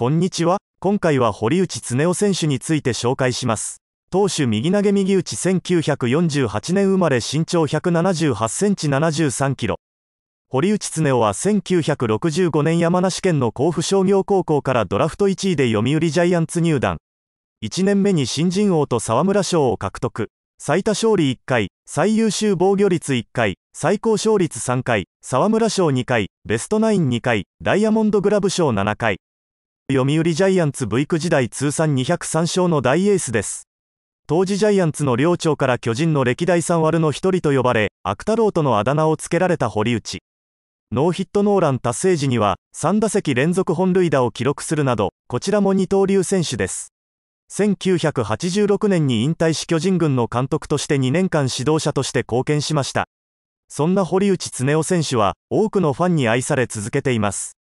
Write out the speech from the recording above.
こんにちは。今回は堀内恒夫選手について紹介します。投手右投げ右打ち1948年生まれ身長178センチ73キロ。堀内恒夫は1965年山梨県の甲府商業高校からドラフト1位で読売ジャイアンツ入団。1年目に新人王と沢村賞を獲得。最多勝利1回、最優秀防御率1回、最高勝率3回、沢村賞2回、ベストナイン2回、ダイヤモンドグラブ賞7回。読売ジャイアンツ V 区時代通算203勝の大エースです。当時ジャイアンツの寮長から巨人の歴代3割の一人と呼ばれ、悪太郎とのあだ名を付けられた堀内。ノーヒットノーラン達成時には、3打席連続本塁打を記録するなど、こちらも二刀流選手です。1986年に引退し巨人軍の監督として2年間指導者として貢献しました。そんな堀内恒夫選手は、多くのファンに愛され続けています。